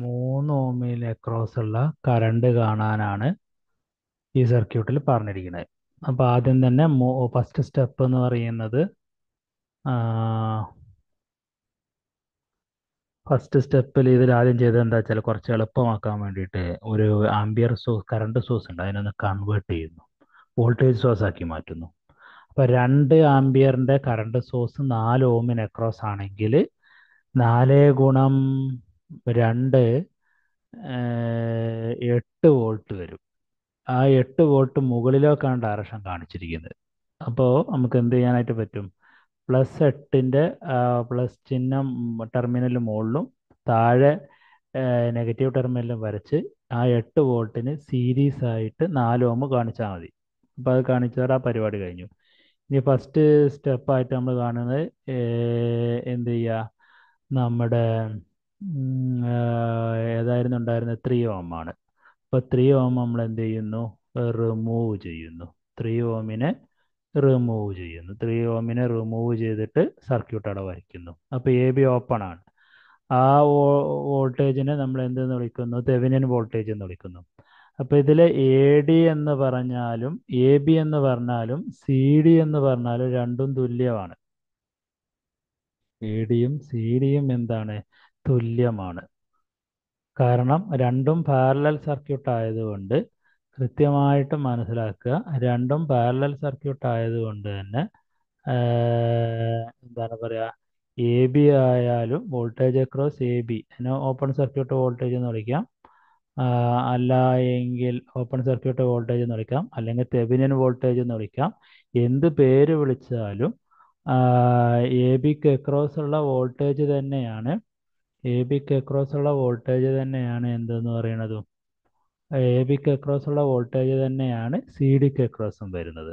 മൂന്ന് ഓമിന് അക്രോസ് ഉള്ള കറണ്ട് കാണാനാണ് ഈ സർക്യൂട്ടിൽ പറഞ്ഞിരിക്കുന്നത് അപ്പോൾ ആദ്യം തന്നെ ഫസ്റ്റ് സ്റ്റെപ്പ് എന്ന് പറയുന്നത് ഫസ്റ്റ് സ്റ്റെപ്പിൽ ഇതിൽ ആദ്യം ചെയ്തത് എന്താ വെച്ചാൽ കുറച്ച് എളുപ്പമാക്കാൻ വേണ്ടിയിട്ട് ഒരു ആംബിയർ സോഴ്സ് കറണ്ട് സോഴ്സ് ഉണ്ട് അതിനൊന്ന് കൺവേർട്ട് ചെയ്യുന്നു വോൾട്ടേജ് സോഴ്സ് ആക്കി മാറ്റുന്നു അപ്പോൾ രണ്ട് ആംബിയറിൻ്റെ കറണ്ട് സോഴ്സ് നാല് ഓമിന് അക്രോസ് ആണെങ്കിൽ നാല് ഗുണം രണ്ട് എട്ട് വോൾട്ട് വരും ആ എട്ട് വോൾട്ട് മുകളിലേക്കാണ് ഡയറക്ഷൻ കാണിച്ചിരിക്കുന്നത് അപ്പോൾ നമുക്ക് എന്ത് ചെയ്യാനായിട്ട് പറ്റും പ്ലസ് എട്ടിൻ്റെ പ്ലസ് ചിഹ്നം ടെർമിനലിന് മുകളിലും താഴെ നെഗറ്റീവ് ടെർമിനലും വരച്ച് ആ എട്ട് വോൾട്ടിന് സീരീസ് ആയിട്ട് നാല് ഓം കാണിച്ചാൽ മതി അപ്പോൾ അത് കാണിച്ചാൽ ആ പരിപാടി കഴിഞ്ഞു ഇനി ഫസ്റ്റ് സ്റ്റെപ്പായിട്ട് നമ്മൾ കാണുന്നത് എന്ത് ചെയ്യുക നമ്മുടെ ഏതായിരുന്നു ഉണ്ടായിരുന്നത് ത്രീ ഓമാണ് അപ്പോൾ ത്രീ ഓം നമ്മൾ എന്ത് ചെയ്യുന്നു റിമൂവ് ചെയ്യുന്നു ത്രീ ഓമിനെ റിമൂവ് ചെയ്യുന്നു ത്രീ ഓമിനെ റിമൂവ് ചെയ്തിട്ട് സർക്യൂട്ട് അവിടെ വരയ്ക്കുന്നു അപ്പോൾ എ ബി ഓപ്പൺ ആണ് ആ വോൾട്ടേജിനെ നമ്മൾ എന്തെന്ന് വിളിക്കുന്നു തെവിനിയൻ വോൾട്ടേജ് എന്ന് വിളിക്കുന്നു അപ്പോൾ ഇതിൽ എ ഡി എന്ന് പറഞ്ഞാലും എ ബി എന്ന് പറഞ്ഞാലും സി ഡി എന്ന് പറഞ്ഞാലും രണ്ടും തുല്യമാണ് എ ഡിയും സി ഡിയും എന്താണ് തുല്യമാണ് കാരണം രണ്ടും പാരലൽ സർക്യൂട്ട് ആയതുകൊണ്ട് കൃത്യമായിട്ട് മനസ്സിലാക്കുക രണ്ടും പാരലൽ സർക്യൂട്ട് ആയതുകൊണ്ട് തന്നെ എന്താണ് പറയുക എ ബി ആയാലും വോൾട്ടേജ് അക്രോസ് എ ബി അതിനെ ഓപ്പൺ സർക്യൂട്ട് വോൾട്ടേജ് എന്ന് വിളിക്കാം അല്ല എങ്കിൽ ഓപ്പൺ സർക്യൂട്ട് വോൾട്ടേജ് എന്ന് വിളിക്കാം അല്ലെങ്കിൽ തെബിനിയൻ വോൾട്ടേജ് എന്ന് വിളിക്കാം എന്ത് പേര് വിളിച്ചാലും എ ബിക്ക് അക്രോസ് ഉള്ള വോൾട്ടേജ് തന്നെയാണ് എ ബിക്ക് അക്രോസ് ഉള്ള വോൾട്ടേജ് തന്നെയാണ് എന്തെന്ന് പറയണത് എ ബിക്ക് അക്രോസ് ഉള്ള വോൾട്ടേജ് തന്നെയാണ് സി ഡിക്ക് അക്രോസും വരുന്നത്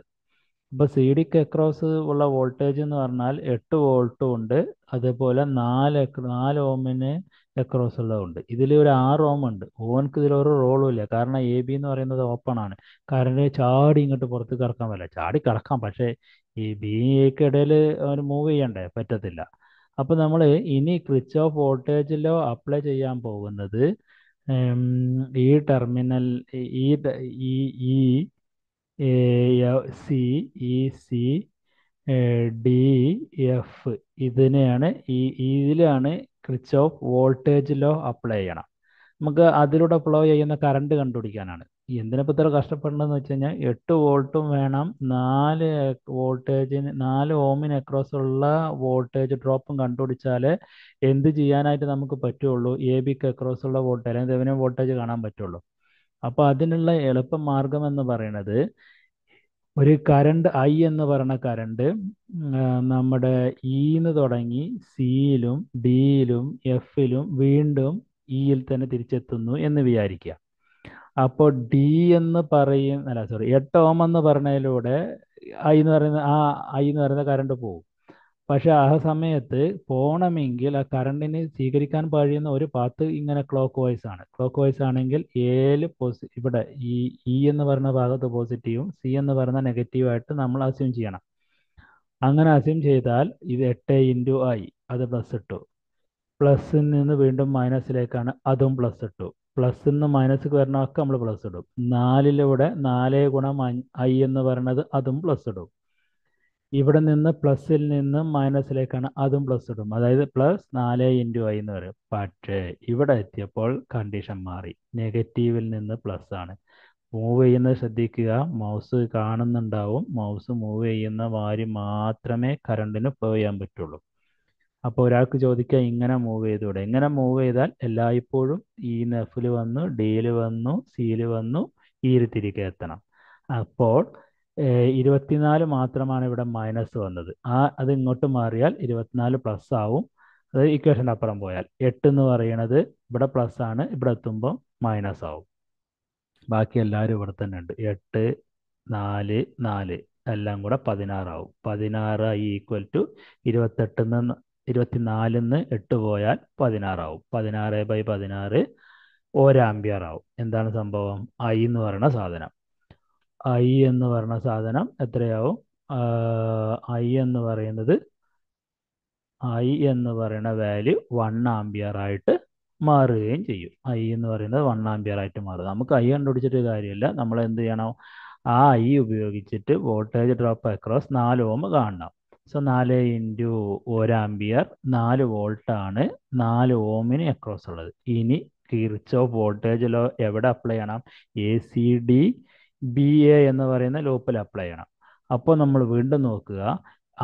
അപ്പോൾ സി ഡിക്ക് അക്രോസ് ഉള്ള വോൾട്ടേജ് എന്ന് പറഞ്ഞാൽ എട്ട് വോൾട്ടും ഉണ്ട് അതേപോലെ നാല് നാല് ഓമിന് അക്രോസ് ഉള്ളതുണ്ട് ഇതിൽ ഒരു ആറ് ഓം ഉണ്ട് ഓൻക്ക് ഇതിൽ ഒരു റോളും ഇല്ല കാരണം എ ബി എന്ന് പറയുന്നത് ഓപ്പൺ ആണ് കറണ്ട് ചാടി ഇങ്ങോട്ട് പുറത്ത് കിടക്കാൻ പറ്റില്ല ചാടി കിടക്കാം പക്ഷേ ഈ ഇടയിൽ അവർ മൂവ് ചെയ്യണ്ടേ പറ്റത്തില്ല അപ്പോൾ നമ്മൾ ഇനി Kirchhoff voltage law apply ചെയ്യാൻ പോകുന്നത് ഈ ടെർമിനൽ ഈ E C E C D F ഇതിനെയാണ് ഈ ഇതിലാണ് Kirchhoff voltage law apply ചെയ്യണം നമുക്ക് അതിലൂടെ ഫ്ലോ ചെയ്യുന്ന കറണ്ട് കണ്ടുപിടിക്കാനാണ് എന്തിനപ്പോൾ ഇത്ര കഷ്ടപ്പെടണമെന്ന് വെച്ച് കഴിഞ്ഞാൽ എട്ട് വോൾട്ടും വേണം നാല് വോൾട്ടേജിന് നാല് ഓമിന് അക്രോസ് ഉള്ള വോൾട്ടേജ് ഡ്രോപ്പും കണ്ടുപിടിച്ചാൽ എന്ത് ചെയ്യാനായിട്ട് നമുക്ക് പറ്റുള്ളൂ എ ബിക്ക് അക്രോസ് ഉള്ള വോൾട്ടേജ് അല്ലെങ്കിൽ തെവനും വോൾട്ടേജ് കാണാൻ പറ്റുള്ളൂ അപ്പോൾ അതിനുള്ള എളുപ്പ മാർഗം എന്ന് പറയുന്നത് ഒരു കരണ്ട് ഐ എന്ന് പറയുന്ന കരണ്ട് നമ്മുടെ ഇന്ന് തുടങ്ങി സിയിലും ഡിയിലും എഫിലും വീണ്ടും ഇയിൽ തന്നെ തിരിച്ചെത്തുന്നു എന്ന് വിചാരിക്കുക അപ്പോൾ ഡി എന്ന് പറയും അല്ല സോറി എട്ട് ഓം എന്ന് പറഞ്ഞതിലൂടെ ഐ എന്ന് പറയുന്ന ആ ഐ എന്ന് പറയുന്ന കറണ്ട് പോകും പക്ഷെ ആ സമയത്ത് പോകണമെങ്കിൽ ആ കറണ്ടിന് സ്വീകരിക്കാൻ കഴിയുന്ന ഒരു പാത്ത് ഇങ്ങനെ ക്ലോക്ക് വൈസ് ആണ് ക്ലോക്ക് വൈസ് ആണെങ്കിൽ ഏഴ് പോസി ഇവിടെ ഈ ഇ e എന്ന് പറയുന്ന ഭാഗത്ത് പോസിറ്റീവും സി എന്ന് പറയുന്ന നെഗറ്റീവായിട്ട് നമ്മൾ അസ്യൂം ചെയ്യണം അങ്ങനെ അസ്യൂം ചെയ്താൽ ഇത് എട്ട് ഇൻറ്റു ഐ അത് പ്ലസ് ഇട്ടു പ്ലസ് നിന്ന് വീണ്ടും മൈനസിലേക്കാണ് അതും പ്ലസ് ഇട്ടു പ്ലസ് നിന്ന് വരണ ഒക്കെ നമ്മൾ പ്ലസ് ഇടും നാലിലൂടെ നാല് ഗുണം ഐ എന്ന് പറയണത് അതും പ്ലസ് ഇടും ഇവിടെ നിന്ന് പ്ലസിൽ നിന്ന് മൈനസിലേക്കാണ് അതും പ്ലസ് ഇടും അതായത് പ്ലസ് നാല് ഇൻറ്റു ഐ എന്ന് പറയും പക്ഷേ ഇവിടെ എത്തിയപ്പോൾ കണ്ടീഷൻ മാറി നെഗറ്റീവിൽ നിന്ന് പ്ലസ് ആണ് മൂവ് ചെയ്യുന്നത് ശ്രദ്ധിക്കുക മൗസ് കാണുന്നുണ്ടാവും മൗസ് മൂവ് ചെയ്യുന്ന വാരി മാത്രമേ കറണ്ടിന് ഫ്ലോ ചെയ്യാൻ പറ്റുള്ളൂ അപ്പോൾ ഒരാൾക്ക് ചോദിക്കുക ഇങ്ങനെ മൂവ് ചെയ്തുകൂടെ ഇങ്ങനെ മൂവ് ചെയ്താൽ എല്ലായ്പ്പോഴും ഈ നെഫിൽ വന്നു ഡിയിൽ വന്നു സിയിൽ വന്നു ഈയിൽ തിരികെ എത്തണം അപ്പോൾ ഇരുപത്തിനാല് മാത്രമാണ് ഇവിടെ മൈനസ് വന്നത് ആ അത് ഇങ്ങോട്ട് മാറിയാൽ ഇരുപത്തിനാല് പ്ലസ് ആവും അത് ഇക്വേഷൻ്റെ അപ്പുറം പോയാൽ എട്ട് എന്ന് പറയുന്നത് ഇവിടെ പ്ലസ് ആണ് ഇവിടെ എത്തുമ്പോൾ മൈനസ് ആവും ബാക്കി എല്ലാവരും ഇവിടെ തന്നെ ഉണ്ട് എട്ട് നാല് നാല് എല്ലാം കൂടെ പതിനാറാവും പതിനാറ് ഈക്വൽ ടു ഇരുപത്തെട്ടിൽ നിന്ന് ഇരുപത്തിനാലിന്ന് എട്ട് പോയാൽ പതിനാറാവും പതിനാറ് ബൈ പതിനാറ് ഒരാമ്പിയർ ആവും എന്താണ് സംഭവം ഐ എന്ന് പറയുന്ന സാധനം ഐ എന്ന് പറയുന്ന സാധനം എത്രയാവും ഐ എന്ന് പറയുന്നത് ഐ എന്ന് പറയുന്ന വാല്യൂ വൺ ആംബിയർ ആയിട്ട് മാറുകയും ചെയ്യും ഐ എന്ന് പറയുന്നത് വൺ ആംബിയർ ആയിട്ട് മാറും നമുക്ക് ഐ കണ്ടുപിടിച്ചിട്ട് കാര്യമില്ല നമ്മൾ എന്ത് ചെയ്യണം ആ ഐ ഉപയോഗിച്ചിട്ട് വോൾട്ടേജ് ഡ്രോപ്പ് അക്രോസ് നാല് ഓം കാണണം സോ നാല് ഇൻറ്റു ഒരാമ്പിയർ നാല് വോൾട്ടാണ് നാല് ഓമിന് അക്രോസ് ഉള്ളത് ഇനി കിർച്ചോ വോൾട്ടേജ് ലോ എവിടെ അപ്ലൈ ചെയ്യണം A C D B A എന്ന് പറയുന്ന ലൂപ്പിൽ അപ്ലൈ ചെയ്യണം അപ്പോൾ നമ്മൾ വീണ്ടും നോക്കുക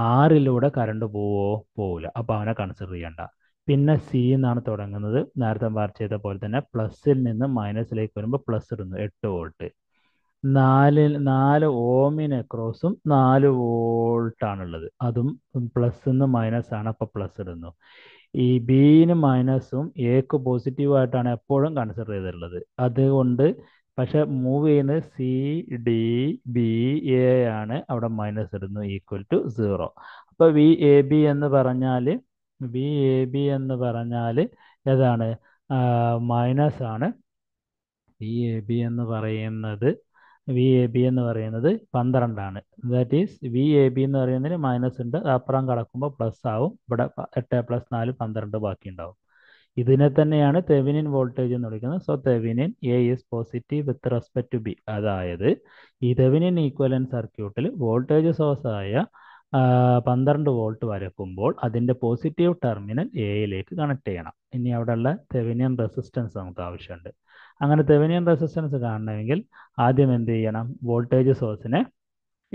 ആറിലൂടെ കറണ്ട് പോവോ പോവില്ല അപ്പോൾ അവനെ കൺസിഡർ ചെയ്യണ്ട പിന്നെ സി എന്നാണ് തുടങ്ങുന്നത് നേരത്തെ വർച്ച് ചെയ്ത പോലെ തന്നെ പ്ലസിൽ നിന്ന് മൈനസിലേക്ക് വരുമ്പോൾ പ്ലസ് ഇടുന്നു എട്ട് വോൾട്ട് നാല് നാല് ഓമിന് അക്രോസും നാല് വോൾട്ടാണുള്ളത് അതും പ്ലസ് നിന്ന് മൈനസ് ആണ് അപ്പോൾ പ്ലസ് ഇടുന്നു ഈ ബിന് മൈനസും എക്ക് പോസിറ്റീവായിട്ടാണ് എപ്പോഴും കൺസിഡർ ചെയ്തിട്ടുള്ളത് അതുകൊണ്ട് പക്ഷെ മൂവ് ചെയ്യുന്നത് സി ഡി ബി എ ആണ് അവിടെ മൈനസ് ഇടുന്നു ഈക്വൽ ടു സീറോ അപ്പോൾ വി എ ബി എന്ന് പറഞ്ഞാൽ വി എ ബി എന്ന് പറഞ്ഞാൽ ഏതാണ് മൈനസ് ആണ് വി എ ബി എന്ന് പറയുന്നത് വി എ ബി എന്ന് പറയുന്നത് പന്ത്രണ്ടാണ് that is V A B എന്ന് പറയുന്നതിന് മൈനസ് ഉണ്ട് അപ്പുറം കടക്കുമ്പോൾ പ്ലസ് ആവും ഇവിടെ എട്ട് പ്ലസ് നാല് പന്ത്രണ്ട് ബാക്കി ഉണ്ടാവും ഇതിനെ തന്നെയാണ് തെവിനിൻ വോൾട്ടേജ് എന്ന് വിളിക്കുന്നത് so Thevenin A is positive with respect to B അതായത് ഈ തെവിനിൻ ഈക്വലൻ സർക്യൂട്ടിൽ വോൾട്ടേജ് സോഴ്സായ പന്ത്രണ്ട് വോൾട്ട് വരക്കുമ്പോൾ അതിൻ്റെ പോസിറ്റീവ് ടെർമിനൽ എയിലേക്ക് കണക്ട് ചെയ്യണം ഇനി അവിടെയുള്ള തെവിനിയൻ റെസിസ്റ്റൻസ് നമുക്ക് ആവശ്യമുണ്ട് അങ്ങനെ തെവനിയൻ റെസിസ്റ്റൻസ് കാണണമെങ്കിൽ ആദ്യം എന്ത് ചെയ്യണം വോൾട്ടേജ് സോഴ്സിനെ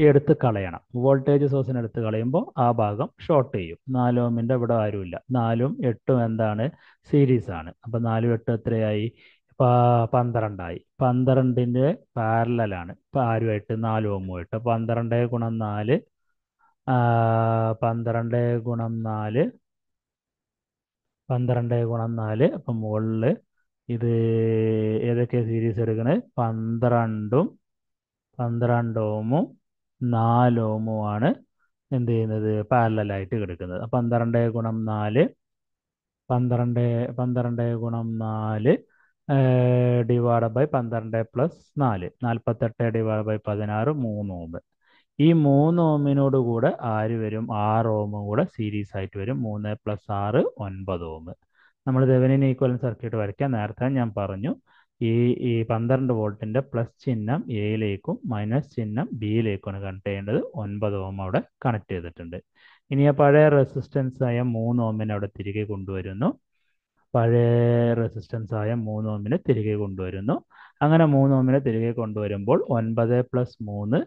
എടുത്ത് കളയണം വോൾട്ടേജ് സോഴ്സിന് എടുത്ത് കളയുമ്പോൾ ആ ഭാഗം ഷോർട്ട് ചെയ്യും നാല് ഓമിൻ്റെ ഇവിടെ ആരുമില്ല നാലും എട്ടും എന്താണ് സീരീസാണ് അപ്പം നാലും എട്ടും എത്രയായി പന്ത്രണ്ടായി പന്ത്രണ്ടിൻ്റെ പാരലാണ് ഇപ്പം ആരുമായിട്ട് നാല് ഓമുമായിട്ട് പന്ത്രണ്ട് ഗുണം നാല് പന്ത്രണ്ട് ഗുണം നാല് പന്ത്രണ്ട് ഗുണം നാല് അപ്പം മുകളിൽ ഇത് ഏതൊക്കെ സീരീസ് എടുക്കുന്നത് പന്ത്രണ്ടും പന്ത്രണ്ട് ഓമും ആണ് എന്ത് ചെയ്യുന്നത് പാരലായിട്ട് കിടക്കുന്നത് പന്ത്രണ്ട് ഗുണം നാല് പന്ത്രണ്ട് പന്ത്രണ്ട് ഗുണം നാല് ഡിവൈഡ് ബൈ പന്ത്രണ്ട് പ്ലസ് നാല് നാൽപ്പത്തെട്ട് ഡിവൈഡ് ബൈ പതിനാറ് മൂന്ന് ഓമ് ഈ മൂന്ന് ഓമിനോട് കൂടെ ആര് വരും ആറ് ഓമും കൂടെ സീരീസ് ആയിട്ട് വരും മൂന്ന് പ്ലസ് ആറ് ഒൻപത് ഓമ് നമ്മൾ തെവനിൻ ഈക്വലൻ സർക്യൂട്ട് വരയ്ക്കാം നേരത്തെ ഞാൻ പറഞ്ഞു ഈ ഈ പന്ത്രണ്ട് വോൾട്ടിന്റെ പ്ലസ് ചിഹ്നം എയിലേക്കും മൈനസ് ചിഹ്നം ബിയിലേക്കുമാണ് കണക്ട് ചെയ്യേണ്ടത് ഒൻപത് ഓം അവിടെ കണക്ട് ചെയ്തിട്ടുണ്ട് ഇനി ആ പഴയ റെസിസ്റ്റൻസ് ആയ മൂന്ന് ഓമിനെ അവിടെ തിരികെ കൊണ്ടുവരുന്നു പഴയ റെസിസ്റ്റൻസ് ആയ മൂന്ന് ഓമിനെ തിരികെ കൊണ്ടുവരുന്നു അങ്ങനെ മൂന്ന് ഓമിനെ തിരികെ കൊണ്ടുവരുമ്പോൾ ഒൻപത് പ്ലസ് മൂന്ന്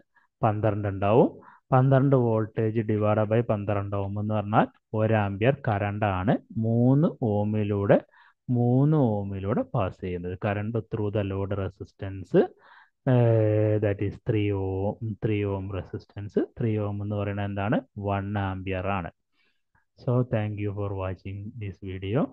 പന്ത്രണ്ട് ഉണ്ടാവും പന്ത്രണ്ട് വോൾട്ടേജ് ഡിവൈഡ് ബൈ പന്ത്രണ്ട് ഓം എന്ന് പറഞ്ഞാൽ ഒരു കറണ്ട് ആണ് മൂന്ന് ഓമിലൂടെ മൂന്ന് ഓമിലൂടെ പാസ് ചെയ്യുന്നത് current through the load resistance that is three ohm three ohm resistance three ohm എന്ന് പറയുന്നത് എന്താണ് വൺ ആംബിയർ ആണ് so thank you for watching this video